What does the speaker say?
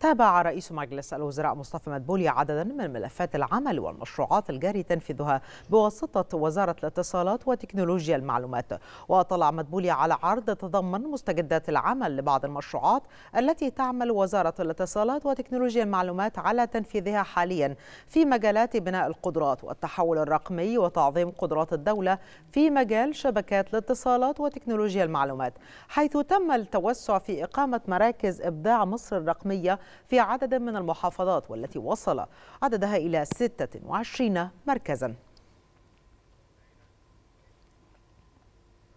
تابع رئيس مجلس الوزراء مصطفى مدبولي عددا من ملفات العمل والمشروعات الجاري تنفيذها بواسطة وزارة الاتصالات وتكنولوجيا المعلومات وطلع مدبولي على عرض تضمن مستجدات العمل لبعض المشروعات التي تعمل وزارة الاتصالات وتكنولوجيا المعلومات على تنفيذها حاليا في مجالات بناء القدرات والتحول الرقمي وتعظيم قدرات الدولة في مجال شبكات الاتصالات وتكنولوجيا المعلومات حيث تم التوسع في إقامة مراكز إبداع مصر الرقمية في عدد من المحافظات والتي وصل عددها إلى 26 مركزاً